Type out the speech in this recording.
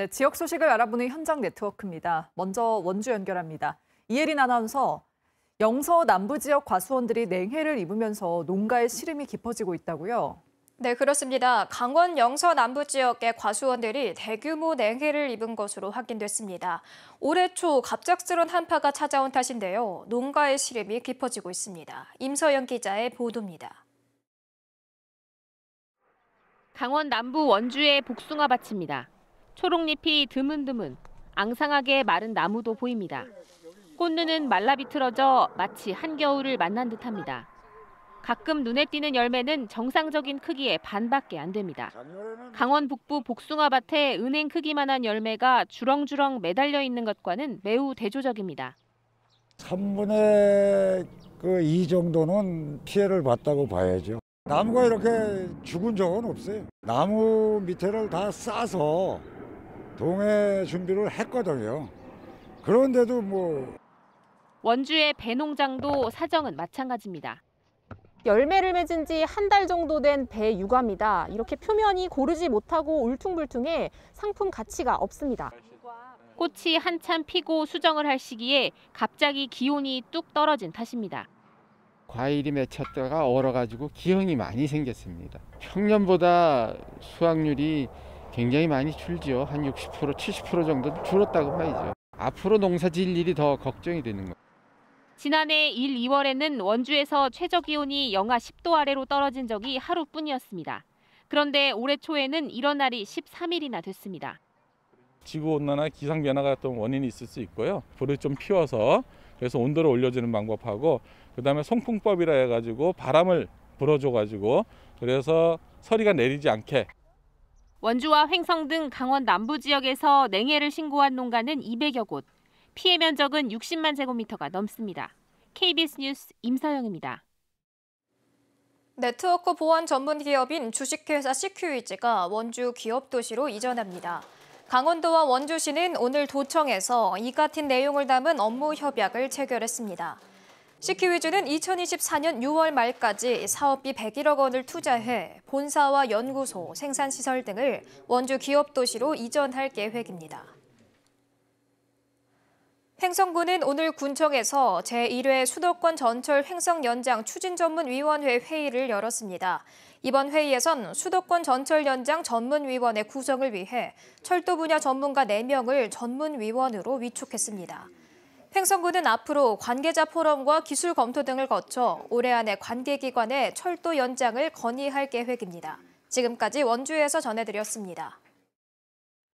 네, 지역 소식을 알아보는 현장 네트워크입니다. 먼저 원주 연결합니다. 이혜린 아나운서, 영서 남부 지역 과수원들이 냉해를 입으면서 농가의 시름이 깊어지고 있다고요? 네, 그렇습니다. 강원 영서 남부 지역의 과수원들이 대규모 냉해를 입은 것으로 확인됐습니다. 올해 초 갑작스런 한파가 찾아온 탓인데요. 농가의 시름이 깊어지고 있습니다. 임서영 기자의 보도입니다. 강원 남부 원주의 복숭아밭입니다. 초록잎이 드문드문 앙상하게 마른 나무도 보입니다. 꽃눈은 말라 비틀어져 마치 한겨울을 만난 듯합니다. 가끔 눈에 띄는 열매는 정상적인 크기의 반밖에 안 됩니다. 강원 북부 복숭아밭에 은행 크기만한 열매가 주렁주렁 매달려 있는 것과는 매우 대조적입니다. 3분의 그2 정도는 피해를 봤다고 봐야죠. 나무가 이렇게 죽은 적은 없어요. 나무 밑에를 다 싸서 동해 준비를 했거든요. 그런데도 뭐 원주의 배농장도 사정은 마찬가지입니다. 열매를 맺은 지 한 달 정도 된 배 유가입니다. 이렇게 표면이 고르지 못하고 울퉁불퉁해 상품 가치가 없습니다. 꽃이 한참 피고 수정을 할 시기에 갑자기 기온이 뚝 떨어진 탓입니다. 과일이 맺혔다가 얼어가지고 기형이 많이 생겼습니다. 평년보다 수확률이 굉장히 많이 줄지요. 한 60%, 70% 정도 줄었다고 봐야죠. 앞으로 농사 지을 일이 더 걱정이 되는 거예 지난해 1, 2월에는 원주에서 최저 기온이 영하 10도 아래로 떨어진 적이 하루뿐이었습니다. 그런데 올해 초에는 이런 날이 13일이나 됐습니다. 지구 온난화 기상 변화가 또 원인이 있을 수 있고요. 불을 좀 피워서 그래서 온도를 올려주는 방법하고 그다음에 송풍법이라 해가지고 바람을 불어줘가지고 그래서 서리가 내리지 않게 원주와 횡성 등 강원 남부 지역에서 냉해를 신고한 농가는 200여 곳, 피해 면적은 60만 제곱미터가 넘습니다. KBS 뉴스 임서영입니다. 네트워크 보안 전문 기업인 주식회사 시큐이지가 원주 기업 도시로 이전합니다. 강원도와 원주시는 오늘 도청에서 이 같은 내용을 담은 업무 협약을 체결했습니다. 시키위즈는 2024년 6월 말까지 사업비 101억 원을 투자해 본사와 연구소, 생산시설 등을 원주 기업도시로 이전할 계획입니다. 횡성군은 오늘 군청에서 제1회 수도권 전철 횡성 연장 추진 전문위원회 회의를 열었습니다. 이번 회의에선 수도권 전철 연장 전문위원회 구성을 위해 철도 분야 전문가 4명을 전문위원으로 위촉했습니다. 팽성군은 앞으로 관계자 포럼과 기술 검토 등을 거쳐 올해 안에 관계기관에 철도 연장을 건의할 계획입니다. 지금까지 원주에서 전해드렸습니다.